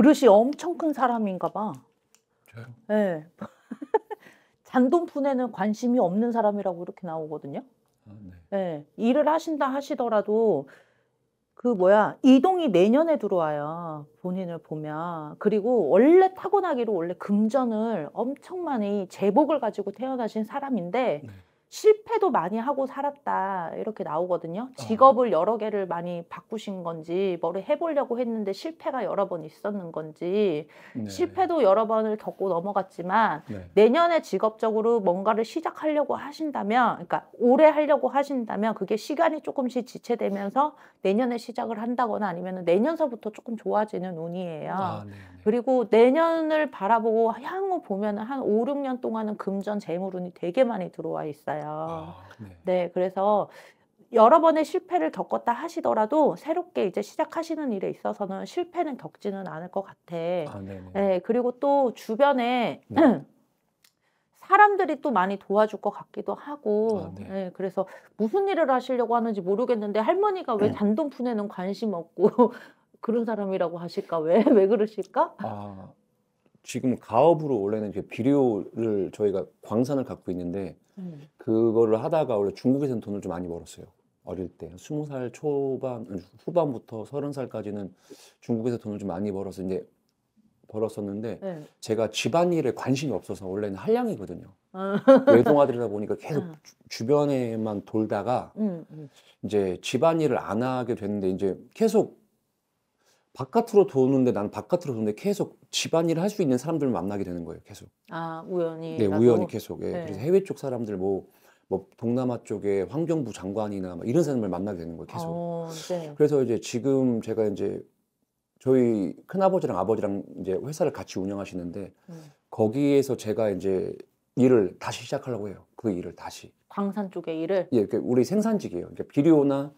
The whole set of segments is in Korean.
그릇이 엄청 큰 사람인가 봐. 저 네. 잔돈 푼에는 관심이 없는 사람이라고 이렇게 나오거든요. 아, 네. 네. 일을 하신다 하시더라도 그 뭐야 이동이 내년에 들어와요 본인을 보면 그리고 원래 타고나기로 원래 금전을 엄청 많이 재복을 가지고 태어나신 사람인데 네. 실패도 많이 하고 살았다 이렇게 나오거든요. 어. 직업을 여러 개를 많이 바꾸신 건지 뭐를 해보려고 했는데 실패가 여러 번 있었는 건지 네. 실패도 여러 번을 겪고 넘어갔지만 네. 내년에 직업적으로 뭔가를 시작하려고 하신다면 그러니까 오래 하려고 하신다면 그게 시간이 조금씩 지체되면서 내년에 시작을 한다거나 아니면 내년서부터 조금 좋아지는 운이에요. 아, 네, 네. 그리고 내년을 바라보고 향후 보면 한 5, 6년 동안은 금전 재물운이 되게 많이 들어와 있어요. 있어요. 아, 네. 네, 그래서 여러 번의 실패를 겪었다 하시더라도 새롭게 이제 시작하시는 일에 있어서는 실패는 겪지는 않을 것 같아. 아, 네 그리고 또 주변에 네. 사람들이 또 많이 도와줄 것 같기도 하고, 아, 네. 네. 그래서 무슨 일을 하시려고 하는지 모르겠는데 할머니가 왜 단돈 네. 푼에는 관심 없고 그런 사람이라고 하실까? 왜, 왜 그러실까? 아, 지금 가업으로 원래는 비료를 저희가 광산을 갖고 있는데 음. 그거를 하다가 원래 중국에서는 돈을 좀 많이 벌었어요. 어릴 때 스무 살 초반 후반부터 서른 살까지는 중국에서 돈을 좀 많이 벌어서 이제 벌었었는데 네. 제가 집안일에 관심이 없어서 원래는 한량이거든요. 아. 외동아들이다 보니까 계속 아. 주, 변에만 돌다가 음, 음. 이제 집안일을 안 하게 됐는데 이제 계속 바깥으로 도는데 나는 바깥으로 도는데 계속 집안일을 할 수 있는 사람들을 만나게 되는 거예요. 계속. 아 우연히. 네 우연히 계속. 예. 네. 그래서 해외 쪽 사람들 뭐뭐 뭐 동남아 쪽에 환경부 장관이나 이런 사람을 만나게 되는 거예요 계속. 어, 네. 그래서 이제 지금 제가 이제 저희 큰아버지랑 아버지랑 이제 회사를 같이 운영하시는데 음. 거기에서 제가 이제 일을 다시 시작하려고 해요. 그 일을 다시. 광산 쪽의 일을. 예, 그 우리 생산직이에요. 그러니까 비료나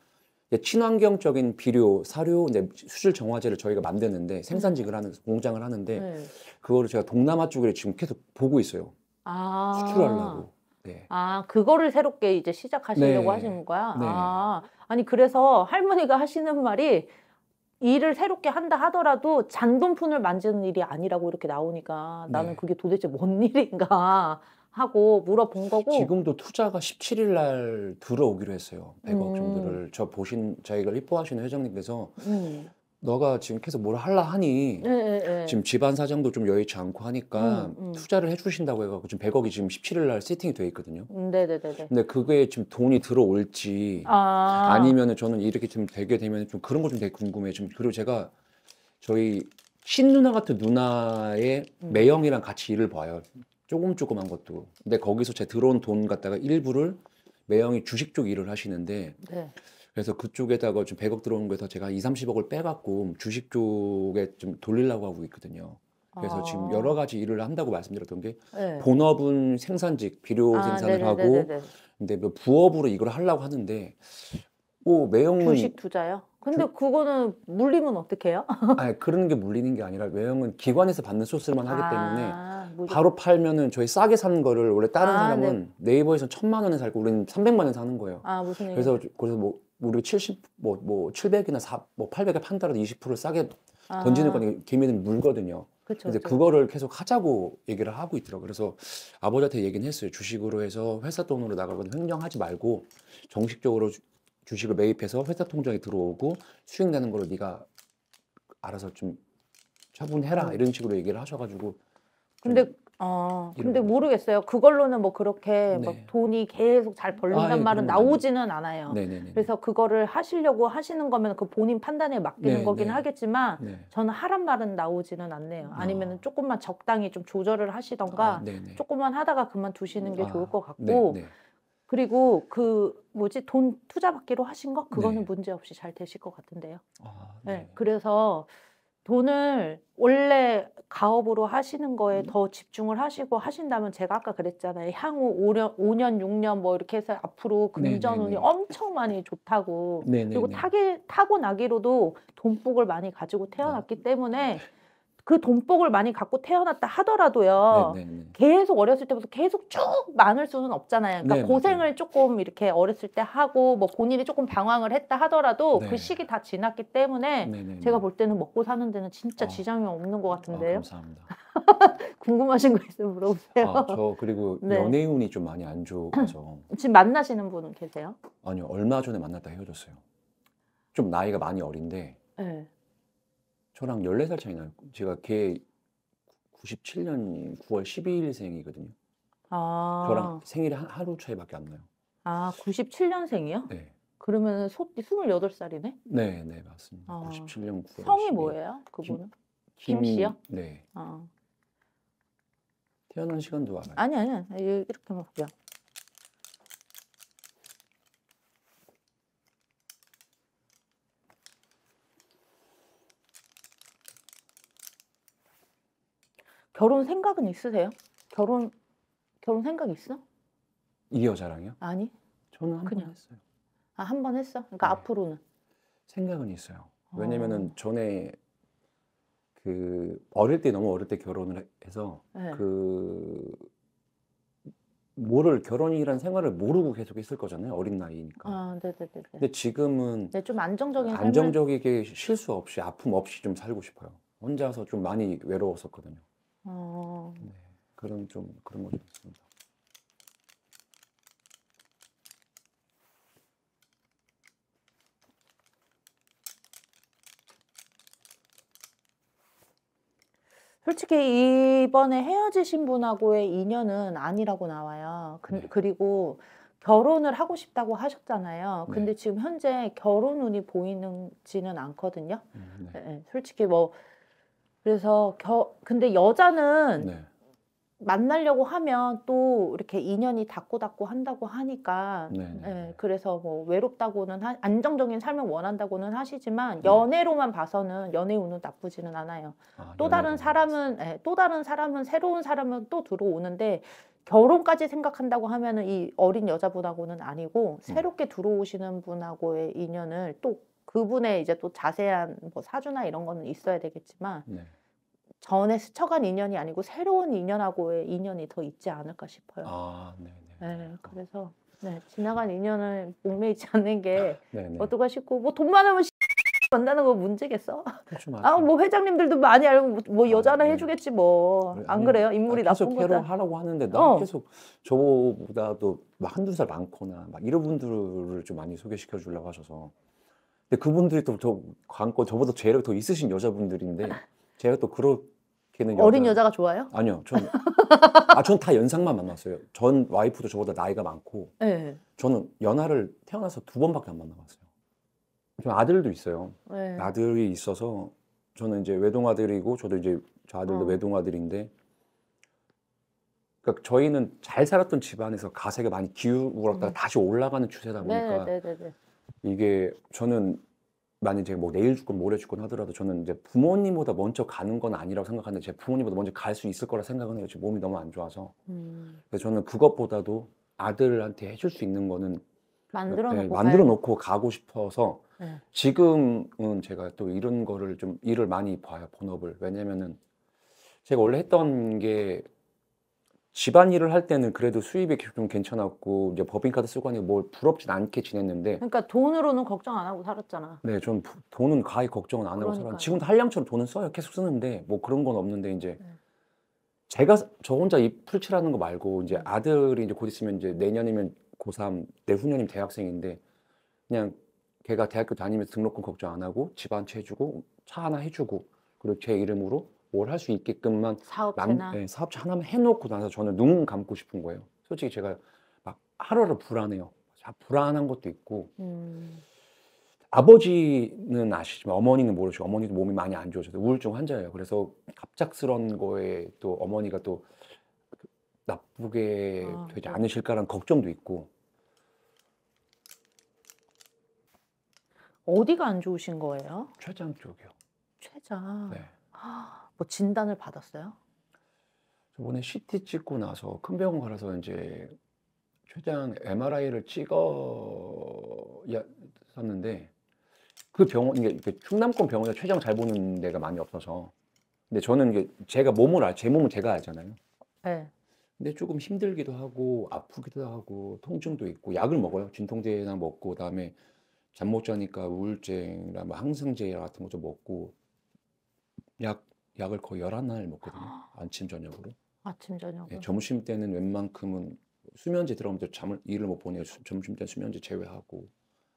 친환경적인 비료, 사료, 이제 수질 정화제를 저희가 만드는데 생산직을 하는 공장을 하는데 네. 그거를 제가 동남아 쪽에 지금 계속 보고 있어요. 아. 수출하려고. 네. 아, 그거를 새롭게 이제 시작하시려고 네. 하시는 거야? 네. 아, 아니, 그래서 할머니가 하시는 말이 일을 새롭게 한다 하더라도 잔돈푼을 만지는 일이 아니라고 이렇게 나오니까 나는 네. 그게 도대체 뭔 일인가. 하고 물어본 거고 지금도 투자가 17일 날 들어오기로 했어요. 100억 음. 정도를 저 보신 자희가입포하시는 회장님께서 음. 너가 지금 계속 뭘 할라 하니 네, 네. 지금 집안 사정도 좀 여의치 않고 하니까 음, 음. 투자를 해주신다고 해가지고 지금 100억이 지금 17일 날 세팅이 돼 있거든요. 네네네. 음, 네, 네, 네, 근데 그게 지금 돈이 들어올지 아. 니면은 저는 이렇게 좀 되게 되면 좀 그런 거 좀 되게 궁금해요. 지금 그리고 제가 저희 신 누나 같은 누나의 음. 매형이랑 같이 일을 봐요. 조금 조금한 것도. 근데 거기서 제 들어온 돈 갖다가 일부를 매형이 주식 쪽 일을 하시는데 네. 그래서 그쪽에다가 좀 100억 들어온 거에서 제가 2, 30억을 빼갖고 주식 쪽에 좀 돌리려고 하고 있거든요. 그래서 아. 지금 여러 가지 일을 한다고 말씀드렸던 게 네. 본업은 생산직 비료 아, 생산을 네네네네. 하고 근데 뭐 부업으로 이걸 하려고 하는데 오 매형은 주식 투자요? 근데 주... 그거는 물리면 어떻게 해요? 아니 그런 게 물리는 게 아니라 매형은 기관에서 받는 소스만 하기 아. 때문에 무조건. 뭐 바로 팔면은 저희 싸게 사는 거를 원래 다른 아, 네. 사람은 네. 이버에서 천만 원에 살고 우리는 삼백만 원에 사는 거예요. 아 무슨 얘기? 그래서 그래서 뭐 우리 70뭐뭐 뭐 칠백이나 사 뭐 팔백에 판다라도 20% 싸게 아. 던지는 거는 니 개미는 물거든요. 그쵸, 이제 그쵸. 그거를 계속 하자고 얘기를 하고 있더라고 그래서 아버지한테 얘기는 했어요. 주식으로 해서 회사 돈으로 나가거나 횡령하지 말고 정식적으로 주, 주식을 매입해서 회사 통장에 들어오고 수익 내는거로 네가 알아서 좀 처분해라 음. 이런 식으로 얘기를 하셔가지고 근데 어 근데 모르겠어요. 그걸로는 뭐 그렇게 네. 막 돈이 계속 잘 벌린단 아, 예, 말은 나오지는 않아요. 네네네. 그래서 그거를 하시려고 하시는 거면 그 본인 판단에 맡기는 네네. 거긴 네. 하겠지만 네네. 저는 하란 말은 나오지는 않네요. 아. 니면은 조금만 적당히 좀 조절을 하시던가 아, 네, 조금만 하다가 그만두시는 게 아, 좋을 것 같고 네네. 그리고 그 뭐지 돈 투자 받기로 하신 거 그거는 문제 없이 잘 되실 것 같은데요. 아, 네. 그래서 돈을 원래 가업으로 하시는 거에 음. 더 집중을 하시고 하신다면 제가 아까 그랬잖아요. 향후 5년, 5년 6년 뭐 이렇게 해서 앞으로 금전운이 엄청 많이 좋다고. 네네네. 그리고 타게, 타고나기로도 돈복을 많이 가지고 태어났기 네. 때문에 네. 그 돈복을 많이 갖고 태어났다 하더라도요. 네네 계속 어렸을 때부터 계속 쭉 많을 수는 없잖아요. 그러니까 네네. 고생을 조금 이렇게 어렸을 때 하고 뭐 본인이 조금 방황을 했다 하더라도 네그 네. 시기 다 지났기 때문에 네네 제가 볼 때는 먹고 사는 데는 진짜 어. 지장이 없는 것 같은데요. 어, 감사합니다. 궁금하신 거 있으면 물어보세요. 아, 저 그리고 네. 연애 운이 좀 많이 안 좋아서 지금 만나시는 분 계세요? 아니요 얼마 전에 만났다 헤어졌어요. 좀 나이가 많이 어린데 네. 저랑 14살 차이 나요. 제가 걔 97년 9월 12일생이거든요. 아. 저랑 생일이 한, 하루 차이밖에 안 나요. 아, 97년생이요? 네. 그러면 소띠 28살이네? 네, 네, 맞습니다. 아. 97년 9월. 성이 12일. 뭐예요? 그분은? 김, 씨요? 네. 아. 태어난 시간도 알아요. 아니, 아니, 이렇게만 보자. 결혼 생각은 있으세요? 결혼 결혼 생각 있어? 이 여자랑요? 아니. 저는 한 번 했어요. 아, 한 번 했어. 그러니까 네. 앞으로는. 생각은 있어요. 어. 왜냐면은 전에 그 어릴 때 너무 어릴 때 결혼을 해서 네. 그 뭐를 결혼이란 생활을 모르고 계속 했을 거잖아요. 어린 나이니까. 아, 네, 네, 네. 근데 지금은 네, 좀 안정적인 안정적이게 실수 없이 아픔 없이 좀 살고 싶어요. 혼자서 좀 많이 외로웠었거든요. 어. 네, 그런 좀 그런 거좀 있습니다. 솔직히 이번에 헤어지신 분하고의 인연은 아니라고 나와요. 그, 네. 그리고 결혼을 하고 싶다고 하셨잖아요. 근데 네. 지금 현재 결혼 운이 보이는지는 않거든요. 음, 네. 예, 예. 솔직히 뭐 그래서 겨 근데 여자는 네. 만나려고 하면 또 이렇게 인연이 닿고 닿고 한다고 하니까 네, 네, 네, 네, 그래서 뭐 외롭다고는 하, 안정적인 삶을 원한다고는 하시지만 연애로만 봐서는 연애 운은 나쁘지는 않아요. 아, 또 다른 사람은 예, 또 다른 사람은 새로운 사람은 또 들어오는데 결혼까지 생각한다고 하면은 이 어린 여자분하고는 아니고 음. 새롭게 들어오시는 분하고의 인연을 또 그분의 이제 또 자세한 뭐 사주나 이런 거는 있어야 되겠지만 네. 전에 스쳐간 인연이 아니고 새로운 인연하고의 인연이 더 있지 않을까 싶어요. 아, 네네. 네, 네. 네 어. 그래서 네, 지나간 인연을 목매이지 않는 게 아, 네네. 어떨까 싶고 뭐돈 많으면 만나는 거 문제겠어. 그렇죠, 아뭐 회장님들도 많이 알고 뭐, 뭐 아, 여자나 아, 네. 해주겠지 뭐 안 그래요 아, 인물이 나쁜 거다. 계속 하라고 하는데 나 어. 계속 저보다도 한두살 많거나 막 이런 분들을 좀 많이 소개시켜 주려고 하셔서 근데 그분들이 또 저관고 저보다 재력 더 있으신 여자분들인데 제가 또 그렇게는 어린 여자... 가 좋아요? 아니요. 전 아, 전 다 연상만 만났어요. 전 와이프도 저보다 나이가 많고 네. 저는 연하를 태어나서 두 번밖에 안 만나봤어요. 좀 아들도 있어요. 네. 아들이 있어서 저는 이제 외동아들이고 저도 이제 저 아들도 어. 외동아들인데 그러니까 저희는 잘 살았던 집안에서 가세가 많이 기울었다가 음. 다시 올라가는 추세다 보니까 네, 네, 네, 네. 이게 저는 만약 제가 뭐 내일 죽건 모레 죽건 하더라도 저는 이제 부모님보다 먼저 가는 건 아니라고 생각하는데 제 부모님보다 먼저 갈 수 있을 거라 생각은 해요. 제 몸이 너무 안 좋아서. 음. 그래서 저는 그것보다도 아들한테 해줄 수 있는 거는 만들어 네, 놓고, 네, 만들어 놓고 가고 싶어서 네. 지금은 제가 또 이런 거를 좀 일을 많이 봐요 본업을 왜냐면은 제가 원래 했던 게 집안일을 할 때는 그래도 수입이 좀 괜찮았고 이제 법인카드 쓰고 하니까 뭘 부럽진 않게 지냈는데 그러니까 돈으로는 걱정 안 하고 살았잖아. 네, 전 돈은 가히 걱정은 안 하고 살았. 그러니까요. 지금도 한량처럼 돈은 써요. 계속 쓰는데 뭐 그런 건 없는데 이제 네. 제가 저 혼자 이 풀칠하는 거 말고 이제 네. 아들이 이제 곧 있으면 이제 내년이면 고3, 내후년이면 대학생인데 그냥 걔가 대학교 다니면서 등록금 걱정 안 하고 집안 채 해주고 차 하나 해주고 그리고 제 이름으로 뭘할수 있게끔만 사업체나 남, 네, 예, 사업체 하나만 해놓고 나서 저는 눈 감고 싶은 거예요. 솔직히 제가 막 하루를 불안해요. 아, 불안한 것도 있고 음. 아버지는 아시지만 어머니는 모르시고 어머니도 몸이 많이 안 좋으셔서 우울증 환자예요. 그래서 갑작스런 거에 또 어머니가 또 그 나쁘게 아, 되지 네. 않으실까라는 걱정도 있고 어디가 안 좋으신 거예요? 췌장 쪽이요. 췌장. 네. 아. 뭐 진단을 받았어요? 저번에 CT 찍고 나서 큰 병원 가서 이제 췌장 MRI를 찍었었는데 그 병원 이게 충남권 병원에 췌장 잘 보는 데가 많이 없어서 근데 저는 이게 제가 몸을 알, 아, 제 몸은 제가 알잖아요. 네. 근데 조금 힘들기도 하고 아프기도 하고 통증도 있고 약을 먹어요. 진통제나 먹고 그다음에 잠 못 자니까 우울증이나 뭐 항생제 같은 것도 먹고 약 약을 거의 11날 먹거든요. 아. 아침, 저녁으로. 아침, 저녁 예, 점심 때는 웬만큼은 수면제 들어오면 잠을, 일을 못 보내요. 점심 때 수면제 제외하고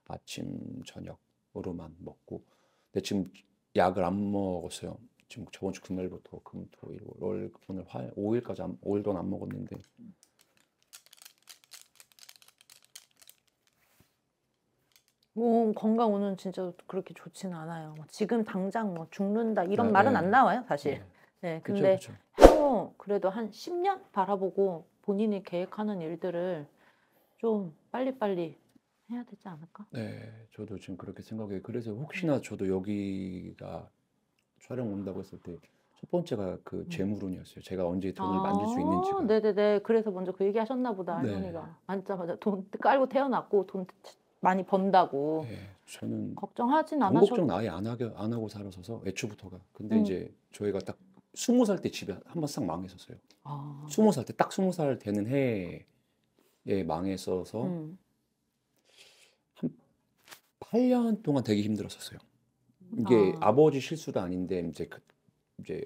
아침, 저녁으로만 먹고. 근데 지금 약을 안 먹었어요. 지금 저번 주 금요일부터 금, 토, 일, 월, 오늘 화, 5일까지 안, 5일 동안 안 먹었는데 음. 몸 뭐 건강 운은 진짜 그렇게 좋지는 않아요. 뭐 지금 당장 뭐 죽는다 이런 네, 말은 네. 안 나와요, 사실. 네, 네 근데 향후 그래도 한 10년 바라보고 본인이 계획하는 일들을 좀 빨리빨리 해야 되지 않을까? 네, 저도 지금 그렇게 생각해요. 그래서 혹시나 네. 저도 여기가 촬영 온다고 했을 때 첫 번째가 그 음. 재물운이었어요. 제가 언제 돈을 아~ 만들 수있는지 네네네. 그래서 먼저 그 얘기하셨나 보다 네. 할머니가 네. 앉자마자 돈 깔고 태어났고 돈 많이 번다고. 예, 저는 걱정하진 않아. 걱정 아예 안 하게 안 하고 살아서서 애초부터가. 근데 음. 이제 저희가 딱 스무 살때 집에 한 번 싹 망했었어요. 아. 스무 아. 살때 딱 스무 살 되는 해에 망했어서 음. 한 8년 동안 되게 힘들었었어요. 이게 아. 버지 실수도 아닌데 이제 그, 이제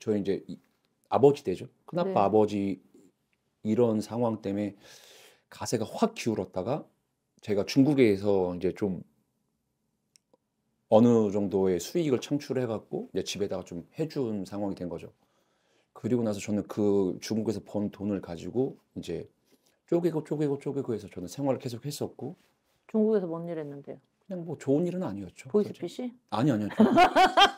저희 이제 이, 아버지 되죠. 큰아빠 네. 아버지 이런 상황 때문에 가세가 확 기울었다가 제가 중국에서 이제 좀 어느 정도의 수익을 창출해갖고 이제 집에다가 좀 해준 상황이 된 거죠. 그리고 나서 저는 그 중국에서 번 돈을 가지고 이제 쪼개고 쪼개고 쪼개고 해서 저는 생활을 계속 했었고 중국에서 뭔일 했는데요? 그냥 뭐 좋은 일은 아니었죠. 보이스피시? 아니 그렇죠. 아니요.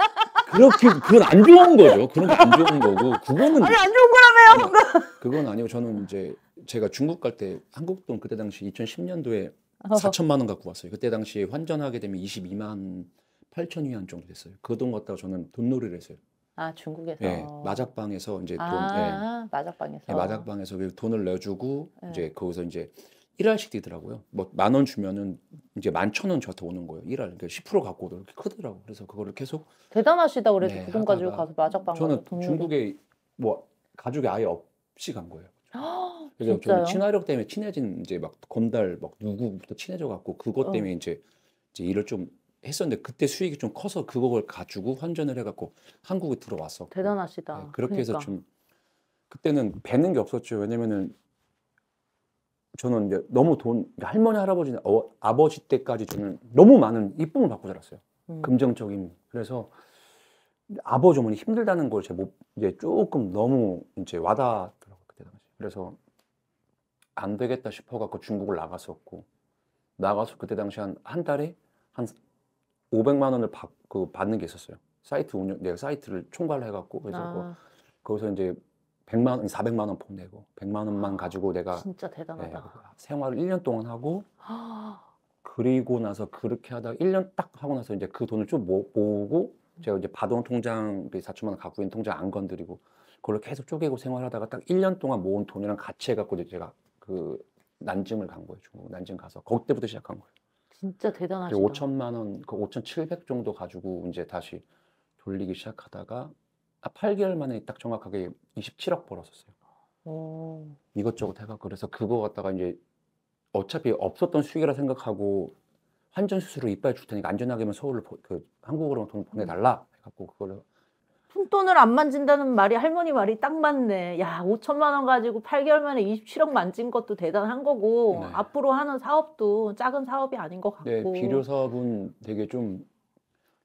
그렇게 그건 안 좋은 거죠. 그런 게 안 좋은 거고 그거는 아니 안 좋은 거라며요. 그건 아니고 저는 이제 제가 중국 갈 때 한국 돈 그때 당시 2010년도에 4천만 어. 원 갖고 왔어요. 그때 당시에 환전하게 되면 22만 8천 위안 정도 됐어요. 그 돈 갖다가 저는 돈놀이를 했어요. 아 중국에서 예, 마작방에서 이제 돈 아, 예, 마작방에서 예, 마작방에서 그 돈을 내주고 예. 이제 거기서 이제 일할씩 되더라고요. 뭐 만 원 주면은 이제 만천원 저한테 오는 거예요. 일할 그러니까 10% 갖고 오더 이렇게 크더라고. 그래서 그거를 계속 대단하시다 그래도 네, 그돈 가지고 가서 마작방 저는 가서 중국에 뭐 가족이 아예 없이 간 거예요. 그래서 좀 친화력 때문에 친해진 이제 막 건달 막 누구부터 친해져 갖고 그것 어. 때문에 어. 이제 이제 일을 좀 했었는데 그때 수익이 좀 커서 그걸 가지고 환전을 해갖고 한국에 들어왔어. 대단하시다. 네, 그렇게 그러니까. 해서 좀 그때는 뵈는게 없었죠. 왜냐면은 저는 이제 너무 돈 그러니까 할머니 할아버지 어, 아버지 때까지 저는 너무 많은 이쁨을 받고 자랐어요. 음. 긍정적인 그래서 아버지 어머니 힘들다는 걸 제가 못 이제 조금 너무 이제 와닿더라고요 그때 당시. 그래서 안 되겠다 싶어갖고 중국을 나갔었고 나가서 그때 당시 한한 달에 한 500만 원을 받, 그 받는 게 있었어요. 사이트 운영 내가 사이트를 총괄 해갖고 그래서 뭐 아. 그, 거기서 이제 100만 원, 400만 원보 내고 100만 원만 아, 가지고 내가 진짜 대단하다. 네, 생활을 1년 동안 하고 아. 그리고 나서 그렇게 하다 1년 딱 하고 나서 이제 그 돈을 좀 모으고 제가 이제 바동 통장 4천만 그 원 갖고 있는 통장 안 건드리고 그걸 계속 쪼개고 생활하다가 딱 1년 동안 모은 돈이랑 같이 해갖고 이제 제가 그 난징을 간 거예요. 중국 난징 가서 거기 때부터 시작한 거예요. 진짜 대단하시다. 5천만 원, 그5,700 정도 가지고 이제 다시 돌리기 시작하다가 아, 8개월 만에 딱 정확하게 27억 벌었었어요. 오. 이것저것 해가 그래서 그거 갖다가 이제 어차피 없었던 수익이라 생각하고 환전 수수료 이빨 줄 테니까 안전하게만 서울로그 한국으로 돈 음. 보내달라 해갖고 그걸 푼돈을 안 만진다는 말이 할머니 말이 딱 맞네. 야, 5천만 원 가지고 8개월 만에 27억 만진 것도 대단한 거고 네. 앞으로 하는 사업도 작은 사업이 아닌 것 같고. 네, 비료 사업은 되게 좀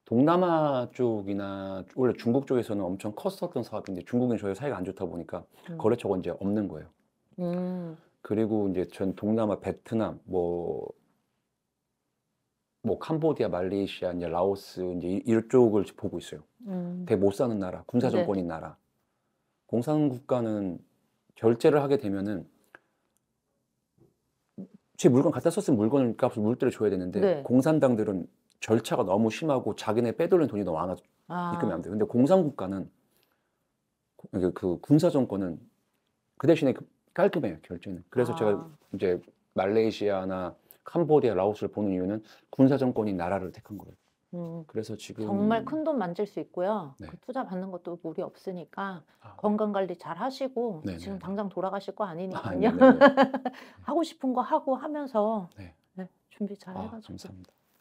동남아 쪽이나 원래 중국 쪽에서는 엄청 컸었던 사업인데 중국은 저희 사이가 안 좋다 보니까 음. 거래처가 이제 없는 거예요. 음. 그리고 이제 전 동남아 베트남 뭐뭐 캄보디아, 말레이시아, 이제 라오스 이제 이쪽을 보고 있어요. 음. 되게 못 사는 나라, 군사 네. 정권인 네. 나라. 공산 국가는 결제를 하게 되면은 제 물건 갖다 썼으면 물건 값을 물대로 줘야 되는데 네. 공산당들은 절차가 너무 심하고 자기네 빼돌린 돈이 너무 많아서 아. 입금이 안 돼요. 근데 공산 국가는 그, 그 군사 정권은 그 대신에 깔끔해요 결제는. 그래서 아. 제가 이제 말레이시아나 캄보디아, 라오스를 보는 이유는 군사 정권이 나라를 택한 거예요. 음, 그래서 지금 정말 큰 돈 만질 수 있고요. 네. 그 투자 받는 것도 무리 없으니까 아, 건강 관리 잘 하시고 네, 네 지금 네. 당장 돌아가실 거 아, 아니니까요. 아, 하고 싶은 거 하고 하면서 네. 네, 준비 잘 아, 해가지고. 감사합니다.